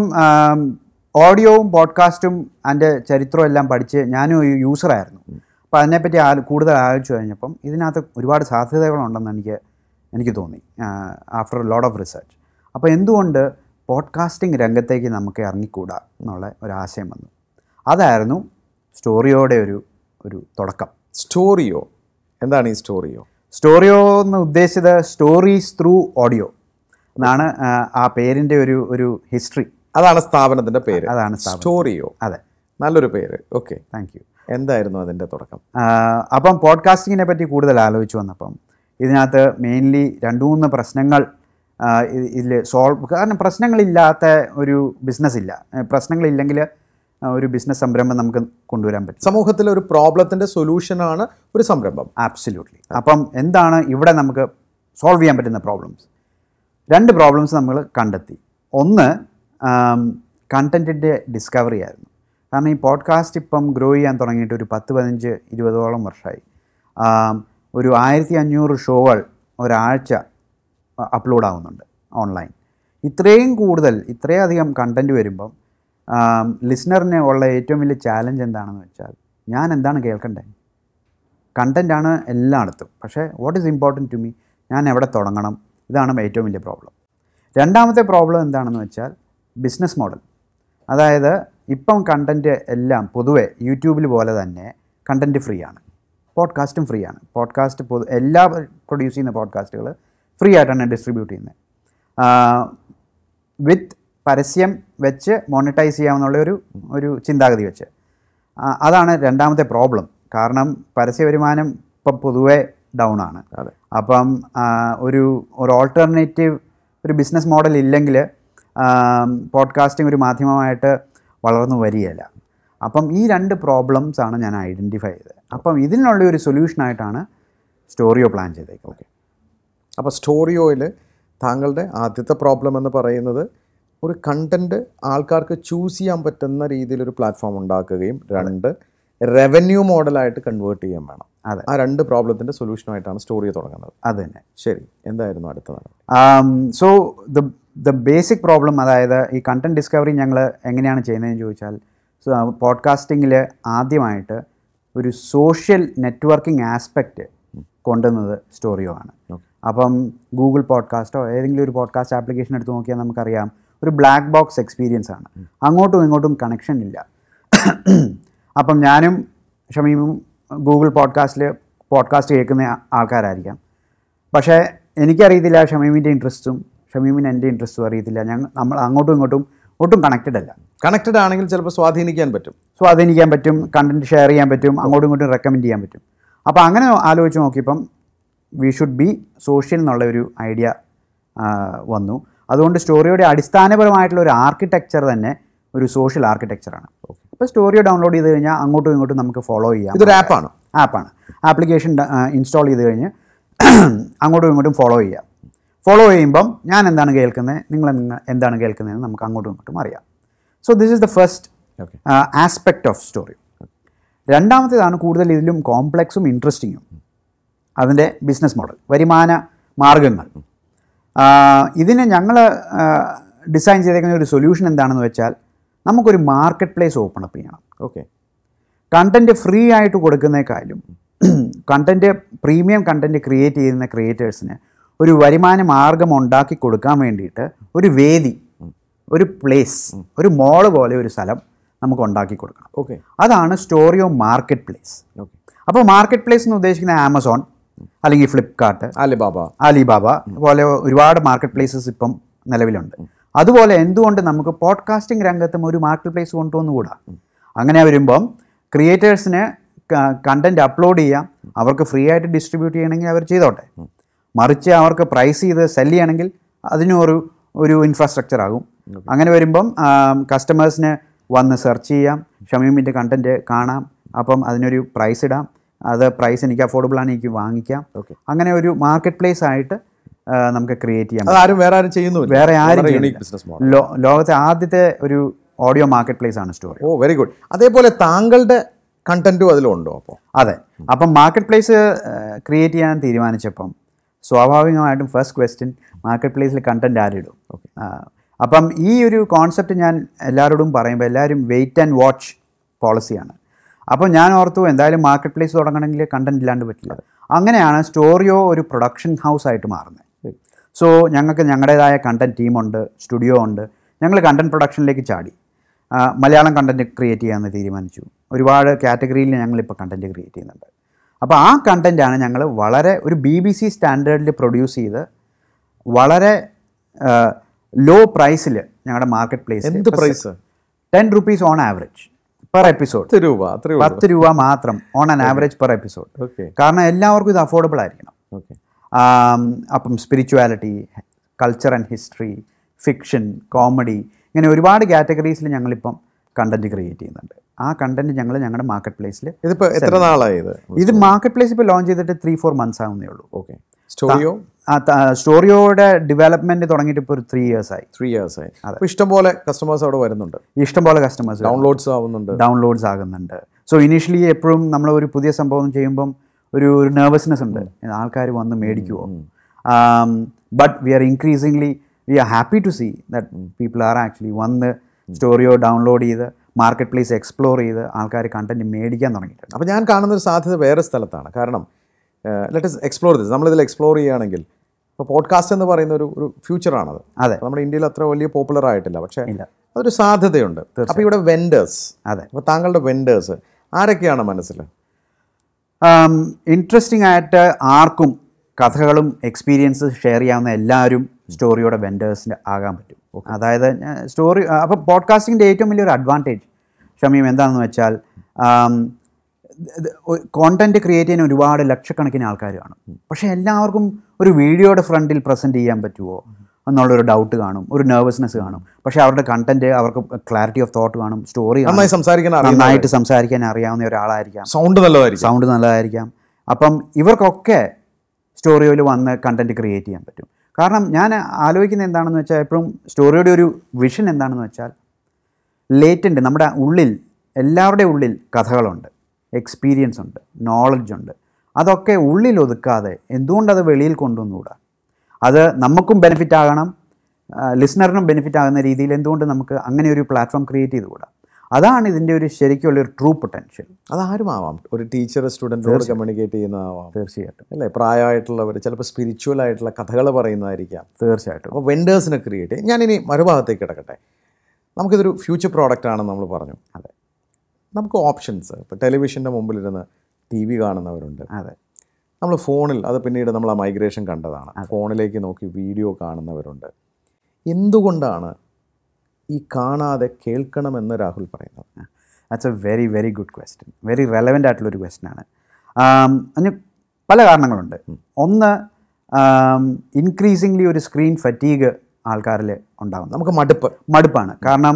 ഓഡിയോവും പോഡ്കാസ്റ്റും അതിൻ്റെ ചരിത്രവും എല്ലാം പഠിച്ച് ഞാനും ഒരു യൂസറായിരുന്നു അപ്പോൾ അതിനെപ്പറ്റി ആ കൂടുതൽ ആലോചിച്ച് കഴിഞ്ഞപ്പം ഇതിനകത്ത് ഒരുപാട് സാധ്യതകളുണ്ടെന്ന് എനിക്ക് എനിക്ക് തോന്നി ആഫ്റ്റർ ലോഡ് ഓഫ് റിസർച്ച് അപ്പോൾ എന്തുകൊണ്ട് പോഡ്കാസ്റ്റിംഗ് രംഗത്തേക്ക് നമുക്ക് ഇറങ്ങിക്കൂടാ എന്നുള്ള ഒരാശയം ആശയം വന്നു അതായിരുന്നു സ്റ്റോറിയോടെ ഒരു ഒരു തുടക്കം സ്റ്റോറിയോ എന്താണ് ഈ സ്റ്റോറിയോ സ്റ്റോറിയോ എന്ന് ഉദ്ദേശിച്ചത് സ്റ്റോറീസ് ത്രൂ ഓഡിയോ എന്നാണ് ആ പേരിൻ്റെ ഒരു ഒരു ഹിസ്റ്ററി അതാണ് സ്ഥാപനത്തിന്റെ പേര് അതാണ് സ്റ്റോറിയോ അതെ നല്ലൊരു പേര് ഓക്കെ താങ്ക് യു എന്തായിരുന്നു അതിൻ്റെ തുടക്കം അപ്പം പോഡ്കാസ്റ്റിങ്ങിനെ പറ്റി കൂടുതൽ ആലോചിച്ചു വന്നപ്പം ഇതിനകത്ത് മെയിൻലി രണ്ട് മൂന്ന് പ്രശ്നങ്ങൾ ഇതിൽ സോൾവ് കാരണം പ്രശ്നങ്ങളില്ലാത്ത ഒരു ബിസിനസ് ഇല്ല പ്രശ്നങ്ങളില്ലെങ്കിൽ ഒരു ബിസിനസ് സംരംഭം നമുക്ക് കൊണ്ടുവരാൻ പറ്റും സമൂഹത്തിലെ ഒരു പ്രോബ്ലത്തിൻ്റെ സൊല്യൂഷനാണ് ഒരു സംരംഭം ആബ്സല്യൂട്ട്ലി അപ്പം എന്താണ് ഇവിടെ നമുക്ക് സോൾവ് ചെയ്യാൻ പറ്റുന്ന പ്രോബ്ലംസ് രണ്ട് പ്രോബ്ലംസ് നമ്മൾ കണ്ടെത്തി ഒന്ന് കണ്ടൻറ്റിൻ്റെ ഡിസ്കവറി ആയിരുന്നു കാരണം ഈ പോഡ്കാസ്റ്റ് ഇപ്പം ഗ്രോ ചെയ്യാൻ തുടങ്ങിയിട്ട് ഒരു പത്ത് പതിനഞ്ച് ഇരുപതോളം വർഷമായി ഒരു ആയിരത്തി അഞ്ഞൂറ് ഷോകൾ ഒരാഴ്ച അപ്ലോഡ് ആവുന്നുണ്ട് ഓൺലൈൻ ഇത്രയും കൂടുതൽ ഇത്രയധികം കണ്ടൻറ്റ് വരുമ്പം ലിസ്ണറിന് ഉള്ള ഏറ്റവും വലിയ ചാലഞ്ച് എന്താണെന്ന് വെച്ചാൽ ഞാൻ എന്താണ് കേൾക്കണ്ടേ കണ്ടൻറ്റാണ് എല്ലായിടത്തും പക്ഷേ what is important to me ഞാൻ എവിടെ തുടങ്ങണം ഇതാണ് ഏറ്റവും വലിയ പ്രോബ്ലം രണ്ടാമത്തെ പ്രോബ്ലം എന്താണെന്ന് വെച്ചാൽ ബിസിനസ് മോഡൽ അതായത് ഇപ്പം കണ്ടൻറ്റ് എല്ലാം പൊതുവെ യൂട്യൂബിൽ പോലെ തന്നെ കണ്ടൻറ്റ് ഫ്രീ ആണ് പോഡ്കാസ്റ്റും ഫ്രീ ആണ് പോഡ്കാസ്റ്റ് പൊതു എല്ലാ പ്രൊഡ്യൂസ് ചെയ്യുന്ന പോഡ്കാസ്റ്റുകൾ ഫ്രീ ആയിട്ടാണ് ഡിസ്ട്രിബ്യൂട്ട് ചെയ്യുന്നത് വിത്ത് പരസ്യം വെച്ച് മോണിറ്റൈസ് ചെയ്യാമെന്നുള്ള ഒരു ഒരു ചിന്താഗതി വെച്ച് അതാണ് രണ്ടാമത്തെ പ്രോബ്ലം കാരണം പരസ്യ വരുമാനം ഇപ്പം പൊതുവേ ഡൗൺ ആണ് അപ്പം ഒരു ഒരു ഓൾട്ടർനേറ്റീവ് ഒരു ബിസിനസ് മോഡൽ ഇല്ലെങ്കിൽ പോഡ്കാസ്റ്റിംഗ് ഒരു മാധ്യമമായിട്ട് വളർന്നു വരികയില്ല അപ്പം ഈ രണ്ട് പ്രോബ്ലംസാണ് ഞാൻ ഐഡൻറ്റിഫൈ ചെയ്തത് അപ്പം ഇതിനുള്ള ഒരു സൊല്യൂഷനായിട്ടാണ് സ്റ്റോറിയോ പ്ലാൻ ചെയ്തേക്കും ഓക്കെ അപ്പോൾ സ്റ്റോറിയോയിൽ താങ്കളുടെ ആദ്യത്തെ പ്രോബ്ലം എന്ന് പറയുന്നത് ഒരു കണ്ടൻറ്റ് ആൾക്കാർക്ക് ചൂസ് ചെയ്യാൻ പറ്റുന്ന രീതിയിലൊരു പ്ലാറ്റ്ഫോം ഉണ്ടാക്കുകയും രണ്ട് റവന്യൂ മോഡലായിട്ട് കൺവേർട്ട് ചെയ്യാൻ വേണം അതെ ആ രണ്ട് പ്രോബ്ലത്തിൻ്റെ സൊല്യൂഷനുമായിട്ടാണ് സ്റ്റോറി തുടങ്ങുന്നത് അത് തന്നെ ശരി എന്തായിരുന്നു അടുത്തത് so the the basic problem അതായത് ഈ കണ്ടൻറ് ഡിസ്കവറി ഞങ്ങൾ എങ്ങനെയാണ് ചെയ്യുന്നതെന്ന് ചോദിച്ചാൽ പോഡ്കാസ്റ്റിങ്ങിൽ ആദ്യമായിട്ട് ഒരു സോഷ്യൽ നെറ്റ്വർക്കിംഗ് ആസ്പെക്റ്റ് കൊണ്ടുവന്നത് സ്റ്റോറിയോ ആണ് അപ്പം ഗൂഗിൾ പോഡ്കാസ്റ്റോ ഏതെങ്കിലും ഒരു പോഡ്കാസ്റ്റ് ആപ്ലിക്കേഷൻ എടുത്ത് നോക്കിയാൽ നമുക്കറിയാം ഒരു ബ്ലാക്ക് ബോക്സ് എക്സ്പീരിയൻസ് ആണ് അങ്ങോട്ടും ഇങ്ങോട്ടും കണക്ഷൻ ഇല്ല അപ്പം ഞാനും ഷമീമും ഗൂഗിൾ പോഡ്കാസ്റ്റിൽ പോഡ്കാസ്റ്റ് കേൾക്കുന്ന ആൾക്കാരായിരിക്കാം പക്ഷേ എനിക്കറിയത്തില്ല ഷമീമിൻ്റെ ഇൻട്രസ്റ്റും ഷമീമിന് എൻ്റെ ഇൻട്രസ്റ്റും അറിയത്തില്ല ഞങ്ങൾ നമ്മൾ അങ്ങോട്ടും ഇങ്ങോട്ടും ഒട്ടും കണക്റ്റഡ് അല്ല കണക്റ്റഡ് ആണെങ്കിൽ ചിലപ്പോൾ സ്വാധീനിക്കാൻ പറ്റും സ്വാധീനിക്കാൻ പറ്റും കണ്ടൻറ്റ് ഷെയർ ചെയ്യാൻ പറ്റും അങ്ങോട്ടും ഇങ്ങോട്ടും റെക്കമെൻഡ് ചെയ്യാൻ പറ്റും അപ്പോൾ അങ്ങനെ ആലോചിച്ച് നോക്കിയപ്പം വി ഷുഡ് ബി സോഷ്യൽ എന്നുള്ള ഒരു ഐഡിയ വന്നു അതുകൊണ്ട് സ്റ്റോറിയുടെ അടിസ്ഥാനപരമായിട്ടുള്ള ഒരു ആർക്കിടെക്ചർ തന്നെ ഒരു സോഷ്യൽ ആർക്കിടെക്ചറാണ് അപ്പോൾ സ്റ്റോറി ഡൗൺലോഡ് ചെയ്ത് കഴിഞ്ഞാൽ അങ്ങോട്ടും ഇങ്ങോട്ടും നമുക്ക് ഫോളോ ചെയ്യാം ഇതൊരു ആപ്പാണ് ആപ്പാണ് ആപ്ലിക്കേഷൻ ഇൻസ്റ്റാൾ ചെയ്ത് കഴിഞ്ഞ് [CLEARS THROAT] അങ്ങോട്ടും ഇങ്ങോട്ടും ഫോളോ ചെയ്യാം ഫോളോ ചെയ്യുമ്പം ഞാൻ എന്താണ് കേൾക്കുന്നത് നിങ്ങൾ എന്താണ് കേൾക്കുന്നതെന്ന് നമുക്ക് അങ്ങോട്ടും ഇങ്ങോട്ടും അറിയാം so this is the first aspect of story രണ്ടാമത്തേതാണ് കൂടുതൽ ഇതിലും കോംപ്ലക്സും ഇൻട്രസ്റ്റിങ്ങും അതിൻ്റെ ബിസിനസ് മോഡൽ വരുമാന മാർഗങ്ങൾ ഇതിന് ഞങ്ങൾ ഡിസൈൻ ചെയ്തേക്കുന്ന ഒരു സൊല്യൂഷൻ എന്താണെന്ന് വെച്ചാൽ നമുക്കൊരു മാർക്കറ്റ് പ്ലേസ് ഓപ്പൺ അപ്പ് ചെയ്യണം ഓക്കെ കണ്ടൻറ്റ് ഫ്രീ ആയിട്ട് കൊടുക്കുന്നേക്കാളും കണ്ടൻറ്റ് പ്രീമിയം കണ്ടൻറ്റ് ക്രിയേറ്റ് ചെയ്യുന്ന ക്രിയേറ്റേഴ്സിന് ഒരു വരുമാന മാർഗം ഉണ്ടാക്കി കൊടുക്കാൻ വേണ്ടിയിട്ട് ഒരു വേദി ഒരു പ്ലേസ് ഒരു മോള് പോലെ ഒരു സ്ഥലം നമുക്ക് ഉണ്ടാക്കി കൊടുക്കണം ഓക്കെ അതാണ് സ്റ്റോറിയോ മാർക്കറ്റ് പ്ലേസ് അപ്പോൾ മാർക്കറ്റ് പ്ലേസ് എന്ന് ഉദ്ദേശിക്കുന്ന ആമസോൺ അല്ലെങ്കിൽ ഫ്ലിപ്കാർട്ട് അലിബാബ അലിബാബ പോലെ ഒരുപാട് മാർക്കറ്റ് പ്ലേസസ് ഇപ്പം നിലവിലുണ്ട് അതുപോലെ എന്തുകൊണ്ട് നമുക്ക് പോഡ്കാസ്റ്റിംഗ് രംഗത്തും ഒരു മാർക്കറ്റ് പ്ലേസ് കൊണ്ടുവന്നുകൂടാ അങ്ങനെ വരുമ്പം ക്രിയേറ്റേഴ്സിന് കണ്ടന്റ് അപ്ലോഡ് ചെയ്യാം അവർക്ക് ഫ്രീ ആയിട്ട് ഡിസ്ട്രിബ്യൂട്ട് ചെയ്യണമെങ്കിൽ അവർ ചെയ്തോട്ടെ മറിച്ച് അവർക്ക് പ്രൈസ് ചെയ്ത് സെല്ല് ചെയ്യണമെങ്കിൽ അതിനും ഒരു ഒരു ഇൻഫ്രാസ്ട്രക്ചർ ആകും അങ്ങനെ വരുമ്പം കസ്റ്റമേഴ്സിന് വന്ന് സെർച്ച് ചെയ്യാം ഷമീമിൻ്റെ കണ്ടൻറ്റ് കാണാം അപ്പം അതിനൊരു പ്രൈസ് ഇടാം അത് പ്രൈസ് എനിക്ക് അഫോർഡബിൾ ആണ് എനിക്ക് വാങ്ങിക്കാം അങ്ങനെ ഒരു മാർക്കറ്റ് പ്ലേസ് ആയിട്ട് നമുക്ക് ക്രിയേറ്റ് ചെയ്യാം ആരും വേറെ ആരും ചെയ്യുന്നു വേറെ ആരും ലോകത്തെ ആദ്യത്തെ ഒരു ഓഡിയോ മാർക്കറ്റ് പ്ലേസ് ആണ് സ്റ്റോറി ഓ വെരി ഗുഡ് അതേപോലെ താങ്കളുടെ കണ്ടന്റും അതിലുണ്ടോ അപ്പോൾ അതെ അപ്പം മാർക്കറ്റ് പ്ലേസ് ക്രിയേറ്റ് ചെയ്യാൻ തീരുമാനിച്ചപ്പം സ്വാഭാവികമായിട്ടും ഫസ്റ്റ് ക്വസ്റ്റ്യൻ മാർക്കറ്റ് പ്ലേസിൽ കണ്ടൻറ് ആരിടും അപ്പം ഈ ഒരു കോൺസെപ്റ്റ് ഞാൻ എല്ലാവരോടും പറയുമ്പോൾ എല്ലാവരും വെയിറ്റ് ആൻഡ് വാച്ച് പോളിസിയാണ് അപ്പോൾ ഞാൻ ഓർത്തു എന്തായാലും മാർക്കറ്റ് പ്ലേസ് തുടങ്ങണമെങ്കിൽ കണ്ടൻറ് ഇല്ലാണ്ട് പറ്റില്ല അങ്ങനെയാണ് സ്റ്റോറിയോ ഒരു പ്രൊഡക്ഷൻ ഹൗസ് ആയിട്ട് മാറുന്നത് സോ ഞങ്ങൾക്ക് ഞങ്ങളുടേതായ കണ്ടൻറ് ടീമുണ്ട് സ്റ്റുഡിയോ ഉണ്ട് ഞങ്ങൾ കണ്ടൻറ് പ്രൊഡക്ഷനിലേക്ക് ചാടി മലയാളം കണ്ടൻറ് ക്രിയേറ്റ് ചെയ്യാമെന്ന് തീരുമാനിച്ചു ഒരുപാട് കാറ്റഗറിയിൽ ഞങ്ങളിപ്പോൾ കണ്ടൻറ് ക്രിയേറ്റ് ചെയ്യുന്നുണ്ട് അപ്പോൾ ആ കണ്ടൻറ്റാണ് ഞങ്ങൾ വളരെ ഒരു ബി ബി സി സ്റ്റാൻഡേർഡിൽ പ്രൊഡ്യൂസ് ചെയ്ത് വളരെ ലോ പ്രൈസിൽ ഞങ്ങളുടെ മാർക്കറ്റ് പ്ലേസ് എന്ത് price ten rupees on average per episode പത്ത് രൂപ പത്ത് രൂപ മാത്രം on an average per episode കാരണം എല്ലാവർക്കും ഇത് അഫോർഡബിൾ ആയിരിക്കണം അപ്പം spirituality culture and history fiction comedy ഇങ്ങനെ ഒരുപാട് കാറ്റഗറീസിൽ ഞങ്ങളിപ്പം കണ്ടന്റ് ക്രിയേറ്റ് ചെയ്യുന്നുണ്ട് ആ കണ്ടന്റ് ഞങ്ങൾ ഞങ്ങളുടെ മാർക്കറ്റ് പ്ലേസിൽ ഇതിപ്പോൾ എത്ര ഇത് ഇത് മാർക്കറ്റ് പ്ലേസ് ഇപ്പോൾ ലോഞ്ച് ചെയ്തിട്ട് ത്രീ ഫോർ മന്ത്സ് ആവുന്നേ ഉള്ളൂ ഓക്കെ സ്റ്റോറിയോ സ്റ്റോറിയോയുടെ ഡെവലപ്മെന്റ് തുടങ്ങിയിട്ട് ഇപ്പോൾ ഒരു ത്രീ ഇയേഴ്സ് ആയി ത്രീ ഇയേഴ്സ് ആയി അപ്പോൾ ഇഷ്ടംപോലെ കസ്റ്റമേഴ്സ് അവിടെ വരുന്നുണ്ട് ഇഷ്ടംപോലെ കസ്റ്റമേഴ്സ് ഡൗൺലോഡ്സ് ആവുന്നുണ്ട് ഡൗൺലോഡ്സ് ആകുന്നുണ്ട് സോ ഇനീഷ്യലി എപ്പോഴും നമ്മൾ ഒരു പുതിയ സംഭവം ചെയ്യുമ്പം ഒരു ഒരു നെർവസ്നെസ് ഉണ്ട് ആൾക്കാർ വന്ന് മേടിക്കുമോ but we are increasingly we are happy to see that people are actually വന്ന് സ്റ്റോറിയോ ഡൗൺലോഡ് ചെയ്ത് മാർക്കറ്റ് പ്ലേസ് എക്സ്പ്ലോർ ചെയ്ത് ആൾക്കാർ കണ്ടൻറ്റ് മേടിക്കാൻ തുടങ്ങിയിട്ടുണ്ട് അപ്പോൾ ഞാൻ കാണുന്നൊരു സാധ്യത വേറെ സ്ഥലത്താണ് കാരണം ലെറ്റസ് എക്സ്പ്ലോർ ചെയ്ത് നമ്മളിതിൽ എക്സ്പ്ലോർ ചെയ്യുകയാണെങ്കിൽ ഇപ്പോൾ പോഡ്കാസ്റ്റ് എന്ന് പറയുന്ന ഒരു ഒരു ഫ്യൂച്ചറാണത് അതെ നമ്മുടെ ഇന്ത്യയിൽ അത്ര വലിയ പോപ്പുലർ ആയിട്ടില്ല പക്ഷേ അതൊരു സാധ്യതയുണ്ട് അപ്പോൾ ഇവിടെ വെൻഡേഴ്സ് അതെ അപ്പോൾ താങ്കളുടെ വെൻഡേഴ്സ് ആരൊക്കെയാണ് മനസ്സിൽ ഇൻട്രസ്റ്റിംഗ് ആയിട്ട് ആർക്കും കഥകളും എക്സ്പീരിയൻസ് ഷെയർ ചെയ്യാവുന്ന എല്ലാവരും സ്റ്റോറിയുടെ വെൻഡേഴ്സിൻ്റെ ആകാൻ പറ്റും അതായത് സ്റ്റോറി അപ്പോൾ പോഡ്കാസ്റ്റിങ്ങിൻ്റെ ഏറ്റവും വലിയൊരു അഡ്വാൻറ്റേജ് ഷമീം എന്താണെന്ന് വെച്ചാൽ കോണ്ടൻറ്റ് ക്രിയേറ്റ് ചെയ്യാൻ ഒരുപാട് ലക്ഷക്കണക്കിന് ആൾക്കാർ കാണും പക്ഷേ എല്ലാവർക്കും ഒരു വീഡിയോയുടെ ഫ്രണ്ടിൽ പ്രസൻറ്റ് ചെയ്യാൻ പറ്റുമോ എന്നുള്ളൊരു ഡൗട്ട് കാണും ഒരു നെർവസ്നെസ് കാണും പക്ഷേ അവരുടെ കണ്ടന്റ് അവർക്ക് ക്ലാരിറ്റി ഓഫ് തോട്ട് കാണും സ്റ്റോറി നന്നായി സംസാരിക്കാൻ നന്നായിട്ട് സംസാരിക്കാൻ അറിയാവുന്ന ഒരാളായിരിക്കാം സൗണ്ട് നല്ലതായിരിക്കും സൗണ്ട് നല്ലതായിരിക്കാം അപ്പം ഇവർക്കൊക്കെ സ്റ്റോറിയോയിൽ വന്ന് കണ്ടന്റ് ക്രിയേറ്റ് ചെയ്യാൻ പറ്റും കാരണം ഞാൻ ആലോചിക്കുന്നത് എന്താണെന്ന് വെച്ചാൽ എപ്പോഴും സ്റ്റോറിയുടെ ഒരു വിഷൻ എന്താണെന്ന് വെച്ചാൽ ലേറ്റൻ്റ് നമ്മുടെ ഉള്ളിൽ എല്ലാവരുടെ ഉള്ളിൽ കഥകളുണ്ട് എക്സ്പീരിയൻസ് ഉണ്ട് നോളജ് ഉണ്ട് അതൊക്കെ ഉള്ളിൽ ഒതുക്കാതെ എന്തുകൊണ്ടത് വെളിയിൽ കൊണ്ടുവന്നുകൂടാ അത് നമുക്കും ബെനിഫിറ്റ് ആകണം ലിസ്ണറിനും ബെനിഫിറ്റ് ആകുന്ന രീതിയിൽ എന്തുകൊണ്ട് നമുക്ക് അങ്ങനെ ഒരു പ്ലാറ്റ്ഫോം ക്രിയേറ്റ് ചെയ്തുകൂടാ അതാണ് ഇതിൻ്റെ ഒരു ശരിക്കുള്ള ഒരു ട്രൂ പൊട്ടൻഷ്യൽ അതാരും ആവാം ഒരു ടീച്ചർ സ്റ്റുഡൻറ്റോട് കമ്മ്യൂണിക്കേറ്റ് ചെയ്യുന്നതാവാം തീർച്ചയായിട്ടും അല്ലേ പ്രായമായിട്ടുള്ളവർ ചിലപ്പോൾ സ്പിരിച്വൽ ആയിട്ടുള്ള കഥകൾ പറയുന്നതായിരിക്കാം തീർച്ചയായിട്ടും അപ്പോൾ വെൻഡേഴ്സിനെ ക്രിയേറ്റ് ചെയ്യും ഞാനിനി മറുഭാഗത്തേക്ക് കിടക്കട്ടെ നമുക്കിതൊരു ഫ്യൂച്ചർ പ്രോഡക്റ്റ് ആണെന്ന് നമ്മൾ പറഞ്ഞു അതെ നമുക്ക് ഓപ്ഷൻസ് ഇപ്പോൾ ടെലിവിഷൻ്റെ മുമ്പിലിരുന്ന് ടി വി കാണുന്നവരുണ്ട് അതെ നമ്മൾ ഫോണിൽ അത് പിന്നീട് നമ്മൾ ആ മൈഗ്രേഷൻ കണ്ടതാണ് ഫോണിലേക്ക് നോക്കി വീഡിയോ കാണുന്നവരുണ്ട് എന്തുകൊണ്ടാണ് ഈ കാണാതെ കേൾക്കണമെന്ന് രാഹുൽ പറയുന്നത് that's a very very good question very relevant ആയിട്ടുള്ളൊരു ക്വസ്റ്റ്യനാണ് അതിന് പല കാരണങ്ങളുണ്ട് ഒന്ന് ഇൻക്രീസിംഗ്ലി um, ഒരു സ്ക്രീൻ ഫറ്റീഗ് ആൾക്കാരിൽ ഉണ്ടാകും നമുക്ക് മടുപ്പ് മടുപ്പാണ് കാരണം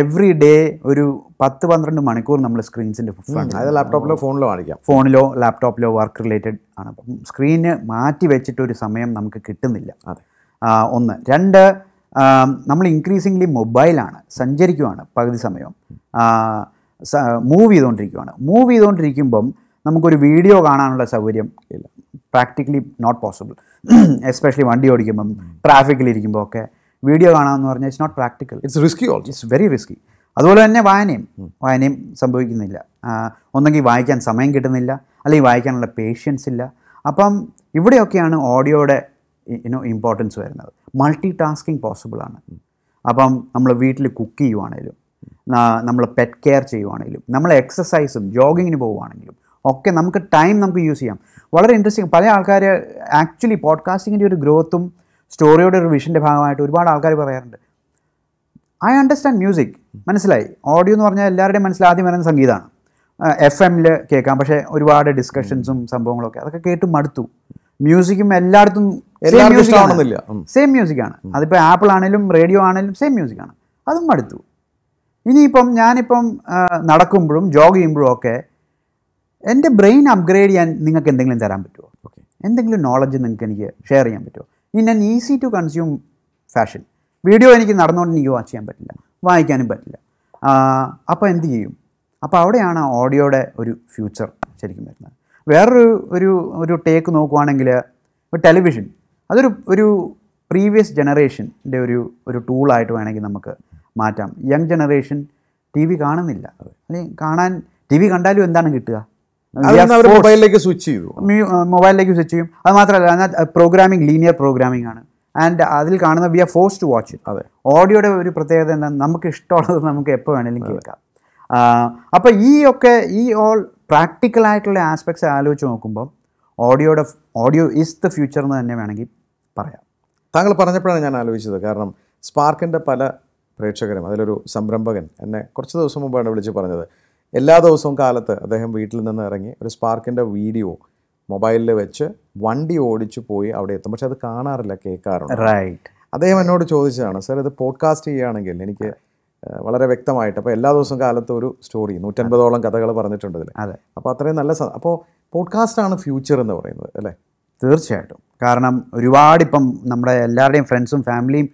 എവറി uh, ഡേ ഒരു പത്ത് പന്ത്രണ്ട് മണിക്കൂർ നമ്മൾ സ്ക്രീൻസിൻ്റെ അതായത് ലാപ്ടോപ്പിലോ ഫോണിലോ കാണിക്കാം ഫോണിലോ ലാപ്ടോപ്പിലോ വർക്ക് റിലേറ്റഡ് ആണ് അപ്പം സ്ക്രീന് മാറ്റി വെച്ചിട്ടൊരു സമയം നമുക്ക് കിട്ടുന്നില്ല ഒന്ന് രണ്ട് നമ്മൾ ഇൻക്രീസിംഗ്ലി മൊബൈലാണ് സഞ്ചരിക്കുവാണ് പകുതി സമയം മൂവ് ചെയ്തുകൊണ്ടിരിക്കുവാണ് മൂവ് ചെയ്തുകൊണ്ടിരിക്കുമ്പം നമുക്കൊരു വീഡിയോ കാണാനുള്ള സൗകര്യം ഇല്ല പ്രാക്ടിക്കലി നോട്ട് പോസിബിൾ എസ്പെഷ്യലി വണ്ടി ഓടിക്കുമ്പം ട്രാഫിക്കിലിരിക്കുമ്പോൾ ഒക്കെ വീഡിയോ കാണാമെന്ന് പറഞ്ഞാൽ it's not practical it's risky also it's very risky അതുപോലെ തന്നെ വായനയും വായനയും സംഭവിക്കുന്നില്ല ഒന്നെങ്കിൽ വായിക്കാൻ സമയം കിട്ടുന്നില്ല അല്ലെങ്കിൽ വായിക്കാനുള്ള പേഷ്യൻസ് ഇല്ല അപ്പം ഇവിടെയൊക്കെയാണ് ഓഡിയോയുടെ ഇനോ ഇമ്പോർട്ടൻസ് വരുന്നത് മൾട്ടി ടാസ്കിങ് പോസിബിൾ ആണ് അപ്പം നമ്മൾ വീട്ടിൽ കുക്ക് ചെയ്യുവാണേലും നമ്മൾ പെറ്റ് കെയർ ചെയ്യുവാണെങ്കിലും നമ്മൾ എക്സസൈസും ജോഗിങ്ങിന് പോവുകയാണെങ്കിലും ഒക്കെ നമുക്ക് ടൈം നമുക്ക് യൂസ് ചെയ്യാം വളരെ ഇൻട്രസ്റ്റിംഗ് പല ആൾക്കാർ ആക്ച്വലി പോഡ്കാസ്റ്റിങ്ങിൻ്റെ ഒരു ഗ്രോത്തും സ്റ്റോറിയുടെ ഒരു വിഷൻ്റെ ഭാഗമായിട്ട് ഒരുപാട് ആൾക്കാർ പറയാറുണ്ട് ഐ അണ്ടർസ്റ്റാൻഡ് മ്യൂസിക് മനസ്സിലായി ഓഡിയോ എന്ന് പറഞ്ഞാൽ എല്ലാവരുടെയും മനസ്സിൽ ആദ്യം വരുന്ന സംഗീതമാണ് എഫ് എമ്മിൽ കേൾക്കാം പക്ഷേ ഒരുപാട് ഡിസ്കഷൻസും സംഭവങ്ങളൊക്കെ അതൊക്കെ കേട്ട് മടുത്തു മ്യൂസിക്കും എല്ലായിടത്തും സെയിം മ്യൂസിക് ആണ് അതിപ്പോൾ ആപ്പിൾ ആണെങ്കിലും റേഡിയോ ആണെങ്കിലും സെയിം മ്യൂസിക് ആണ് അതും മടുത്തു ഇനിയിപ്പം ഞാനിപ്പം നടക്കുമ്പോഴും ജോഗ് ചെയ്യുമ്പോഴും ഒക്കെ എൻ്റെ ബ്രെയിൻ അപ്ഗ്രേഡ് ചെയ്യാൻ നിങ്ങൾക്ക് എന്തെങ്കിലും തരാൻ പറ്റുമോ ഓക്കെ എന്തെങ്കിലും നോളജ് നിങ്ങൾക്ക് എനിക്ക് ഷെയർ ചെയ്യാൻ പറ്റുമോ ഇനി ഞാൻ easy to consume fashion video എനിക്ക് നടന്നുകൊണ്ട് എനിക്ക് വാച്ച് ചെയ്യാൻ പറ്റില്ല വായിക്കാനും പറ്റില്ല അപ്പോൾ എന്ത് ചെയ്യും അപ്പോൾ അവിടെയാണ് ഓഡിയോയുടെ ഒരു ഫ്യൂച്ചർ ശരിക്കും വരുന്നത് വേറൊരു ഒരു ഒരു ടേക്ക് നോക്കുവാണെങ്കിൽ ടെലിവിഷൻ അതൊരു ഒരു പ്രീവിയസ് ജനറേഷൻ്റെ ഒരു ഒരു ടൂളായിട്ട് വേണമെങ്കിൽ നമുക്ക് മാറ്റാം യങ് ജനറേഷൻ ടി വി കാണുന്നില്ല അല്ലെങ്കിൽ കാണാൻ ടി വി കണ്ടാലും എന്താണ് കിട്ടുക മൊബൈലിലേക്ക് സ്വിച്ച് ചെയ്യും മൊബൈലിലേക്ക് സ്വിച്ച് ചെയ്യും അത് മാത്രമല്ല പ്രോഗ്രാമിംഗ് ലീനിയർ പ്രോഗ്രാമിംഗ് ആണ് ആൻഡ് അതിൽ കാണുന്ന we are force to watch അതെ ഓഡിയോയുടെ ഒരു പ്രത്യേകത എന്താണ് നമുക്ക് ഇഷ്ടമുള്ളത് നമുക്ക് എപ്പോൾ വേണമെങ്കിലും കേൾക്കാം അപ്പോൾ ഈ ഒക്കെ ഈ ഓൾ പ്രാക്ടിക്കലായിട്ടുള്ള ആസ്പെക്ട്സ് ആലോചിച്ച് നോക്കുമ്പോൾ ഓഡിയോയുടെ ഓഡിയോ ഈസ് ദ ഫ്യൂച്ചർ എന്ന് തന്നെ വേണമെങ്കിൽ പറയാം താങ്കൾ പറഞ്ഞപ്പോഴാണ് ഞാൻ ആലോചിച്ചത് കാരണം സ്പാർക്കിൻ്റെ പല പ്രേക്ഷകരും അതിലൊരു സംരംഭകൻ എന്നെ കുറച്ച് ദിവസം മുമ്പാണ് വിളിച്ച് പറഞ്ഞത് എല്ലാ ദിവസവും കാലത്ത് അദ്ദേഹം വീട്ടിൽ നിന്ന് ഇറങ്ങി ഒരു സ്പാർക്കിൻ്റെ വീഡിയോ മൊബൈലിൽ വെച്ച് വണ്ടി ഓടിച്ചു പോയി അവിടെ എത്തും പക്ഷെ അത് കാണാറില്ല കേൾക്കാറുണ്ട് റൈറ്റ് അദ്ദേഹം എന്നോട് ചോദിച്ചതാണ് സർ ഇത് പോഡ്കാസ്റ്റ് ചെയ്യുകയാണെങ്കിൽ എനിക്ക് വളരെ വ്യക്തമായിട്ട് അപ്പോൾ എല്ലാ ദിവസവും കാലത്ത് ഒരു സ്റ്റോറി നൂറ്റൻപതോളം കഥകൾ പറഞ്ഞിട്ടുണ്ട് അതെ അപ്പോൾ അത്രയും നല്ല അപ്പോൾ പോഡ്കാസ്റ്റാണ് ഫ്യൂച്ചർ എന്ന് പറയുന്നത് അല്ലേ തീർച്ചയായിട്ടും കാരണം ഒരുപാട് ഇപ്പം നമ്മുടെ എല്ലാവരുടെയും ഫ്രണ്ട്സും ഫാമിലിയും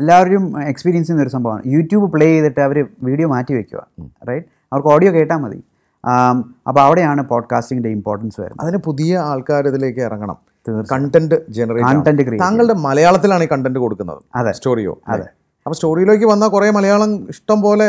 എല്ലാവരും എക്സ്പീരിയൻസ് ചെയ്യുന്ന ഒരു സംഭവമാണ് യൂട്യൂബ് പ്ലേ ചെയ്തിട്ട് അവർ വീഡിയോ മാറ്റി വയ്ക്കുക റൈറ്റ് അവർക്ക് ഓഡിയോ കേട്ടാൽ മതി അപ്പോൾ അവിടെയാണ് പോഡ്കാസ്റ്റിംഗിൻ്റെ ഇമ്പോർട്ടൻസ് വരുന്നത് അതിന് പുതിയ ആൾക്കാർ ഇതിലേക്ക് ഇറങ്ങണം കണ്ടന്റ് ജനറേറ്റ് താങ്കളുടെ മലയാളത്തിലാണ് ഈ കണ്ടന്റ് കൊടുക്കുന്നത് അതെ സ്റ്റോറിയോ അതെ അപ്പോൾ സ്റ്റോറിയിലേക്ക് വന്നാൽ കുറേ മലയാളം ഇഷ്ടം പോലെ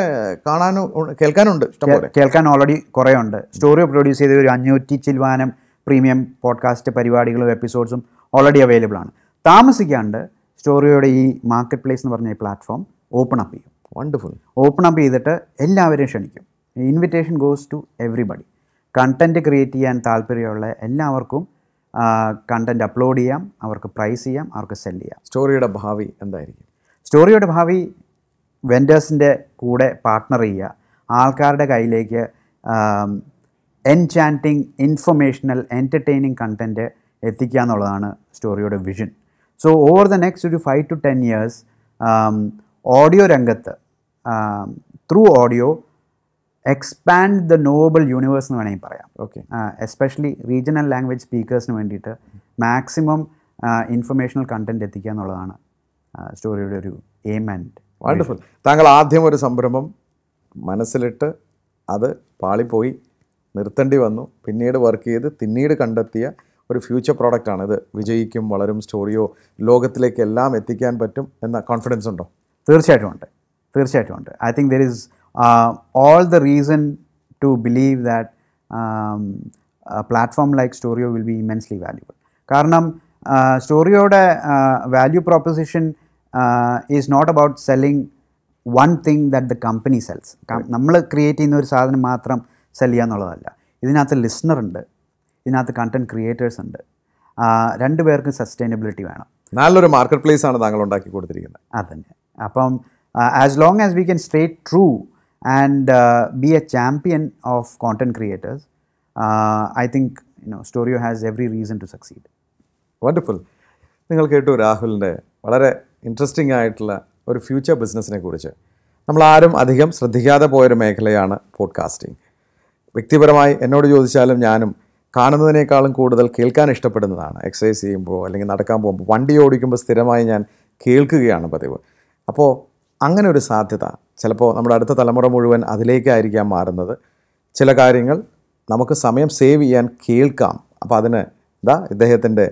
കാണാനും കേൾക്കാനുണ്ട് ഇഷ്ടം പോലെ കേൾക്കാൻ ഓൾറെഡി കുറേ ഉണ്ട് സ്റ്റോറിയോ പ്രൊഡ്യൂസ് ചെയ്ത ഒരു അഞ്ഞൂറ്റി ചിൽവാനം പ്രീമിയം പോഡ്കാസ്റ്റ് പരിപാടികളും എപ്പിസോഡ്സും ഓൾറെഡി അവൈലബിൾ ആണ് താമസിക്കാണ്ട് സ്റ്റോറിയോടെ ഈ മാർക്കറ്റ് പ്ലേസ് എന്ന് പറഞ്ഞ ഈ പ്ലാറ്റ്ഫോം ഓപ്പൺ അപ്പ് ചെയ്യും വണ്ടർഫുൾ ഓപ്പൺ അപ്പ് ചെയ്തിട്ട് എല്ലാവരെയും ക്ഷണിക്കും invitation goes to everybody content create ചെയ്യാൻ താല്പര്യമുള്ള എല്ലാവർക്കും കണ്ടൻറ്റ് അപ്ലോഡ് ചെയ്യാം അവർക്ക് പ്രൈസ് ചെയ്യാം അവർക്ക് സെൽ ചെയ്യാം സ്റ്റോറിയുടെ ഭാവി എന്തായിരിക്കും സ്റ്റോറിയുടെ ഭാവി വെൻഡേഴ്സിൻ്റെ കൂടെ പാർട്ട്ണർ ചെയ്യുക ആൾക്കാരുടെ കയ്യിലേക്ക് എൻചാൻറ്റിങ് ഇൻഫർമേഷണൽ എൻ്റർടൈനിങ് കണ്ടൻറ്റ് എത്തിക്കുക എന്നുള്ളതാണ് സ്റ്റോറിയുടെ vision so over the next ഒരു five to ten years audio രംഗത്ത് through audio expand the noble universe എന്ന് വേണമെങ്കിൽ പറയാം ഓക്കെ എസ്പെഷ്യലി റീജിയണൽ ലാംഗ്വേജ് സ്പീക്കേഴ്സിന് വേണ്ടിയിട്ട് മാക്സിമം ഇൻഫർമേഷണൽ കണ്ടൻറ്റ് എത്തിക്കുക എന്നുള്ളതാണ് സ്റ്റോറിയുടെ ഒരു എയിം ആൻഡ് വണ്ടർഫുൾ താങ്കൾ ആദ്യം ഒരു സംരംഭം മനസ്സിലിട്ട് അത് പാളിപ്പോയി നിർത്തേണ്ടി വന്നു പിന്നീട് വർക്ക് ചെയ്ത് പിന്നീട് കണ്ടെത്തിയ ഒരു ഫ്യൂച്ചർ പ്രോഡക്റ്റാണ് ഇത് വിജയിക്കും വളരും സ്റ്റോറിയോ ലോകത്തിലേക്ക് എല്ലാം എത്തിക്കാൻ പറ്റും എന്ന കോൺഫിഡൻസ് ഉണ്ടോ തീർച്ചയായിട്ടും ഉണ്ട് തീർച്ചയായിട്ടും ഉണ്ട് I think there is all the reason to believe that platform like Storyo will be immensely valuable കാരണം സ്റ്റോറിയോയുടെ value proposition is not about selling one thing that the company sells നമ്മൾ ക്രിയേറ്റ് ചെയ്യുന്ന ഒരു സാധനം മാത്രം സെൽ ചെയ്യുക എന്നുള്ളതല്ല ഇതിനകത്ത് ലിസ്ണറുണ്ട് ഉണ്ട് ഇതിനകത്ത് കണ്ടന്റ് ക്രിയേറ്റേഴ്സ് ഉണ്ട് രണ്ടു പേർക്കും സസ്റ്റൈനബിലിറ്റി വേണം നല്ലൊരു മാർക്കറ്റ് പ്ലേസ് ആണ് താങ്കൾ ഉണ്ടാക്കി കൊടുത്തിരിക്കുന്നത് അതന്നെ അപ്പം as long as we can stay true and be a champion of content creators I think you know Storyo has every reason to succeed wonderful നിങ്ങൾ കേട്ടു രാഹുലിൻ്റെ വളരെ ഇൻട്രസ്റ്റിംഗ് ആയിട്ടുള്ള ഒരു ഫ്യൂച്ചർ ബിസിനസ്സിനെ കുറിച്ച് നമ്മൾ ആരും അധികം ശ്രദ്ധിക്കാതെ പോയൊരു മേഖലയാണ് പോഡ്കാസ്റ്റിംഗ് വ്യക്തിപരമായി എന്നോട് ചോദിച്ചാലും ഞാനും കാണുന്നതിനേക്കാളും കൂടുതൽ കേൾക്കാൻ ഇഷ്ടപ്പെടുന്നതാണ് എക്സസൈസ് ചെയ്യുമ്പോൾ അല്ലെങ്കിൽ നടക്കാൻ പോകുമ്പോൾ വണ്ടി ഓടിക്കുമ്പോൾ സ്ഥിരമായി ഞാൻ കേൾക്കുകയാണ് പതിവ് അപ്പോൾ അങ്ങനെ ഒരു സാധ്യത ചിലപ്പോൾ നമ്മുടെ അടുത്ത തലമുറ മുഴുവൻ അതിലേക്കായിരിക്കാം മാറുന്നത് ചില കാര്യങ്ങൾ നമുക്ക് സമയം സേവ് ചെയ്യാൻ കേൾക്കാം അപ്പോൾ അതിന് ഇതാ ഇദ്ദേഹത്തിൻ്റെ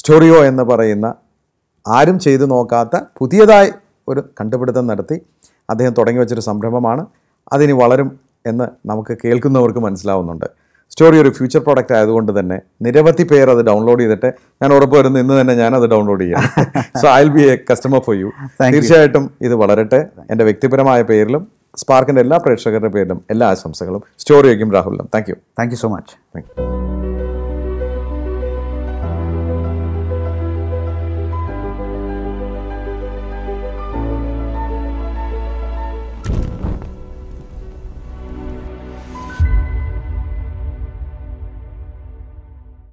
സ്റ്റോറിയോ എന്ന് പറയുന്ന ആരും ചെയ്തു നോക്കാത്ത പുതിയതായി ഒരു കണ്ടുപിടുത്തം നടത്തി അദ്ദേഹം തുടങ്ങി വെച്ചൊരു സംരംഭമാണ് അതിന് വളരും എന്ന് നമുക്ക് കേൾക്കുന്നവർക്ക് മനസ്സിലാവുന്നുണ്ട് സ്റ്റോറി ഒരു ഫ്യൂച്ചർ പ്രോഡക്റ്റ് ആയതുകൊണ്ട് തന്നെ നിരവധി പേർ അത് ഡൗൺലോഡ് ചെയ്തിട്ട് ഞാൻ ഉറപ്പ് വരുന്നു ഇന്ന് തന്നെ ഞാൻ അത് ഡൗൺലോഡ് ചെയ്യാം so I be a customer for you തീർച്ചയായിട്ടും ഇത് വളരട്ടെ എൻ്റെ വ്യക്തിപരമായ പേരിലും സ്പാർക്കിൻ്റെ എല്ലാ പ്രേക്ഷകരുടെ പേരിലും എല്ലാ ആശംസകളും സ്റ്റോറിയേക്കും രാഹുലിനും thank you thank you so much thank U